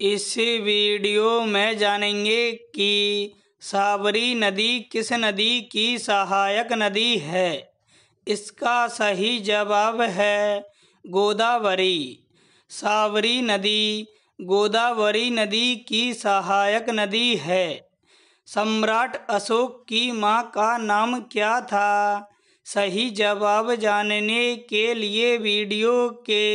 इस वीडियो में जानेंगे कि साबरी नदी किस नदी की सहायक नदी है इसका सही जवाब है गोदावरी साबरी नदी गोदावरी नदी की सहायक नदी है सम्राट अशोक की माँ का नाम क्या था सही जवाब जानने के लिए वीडियो के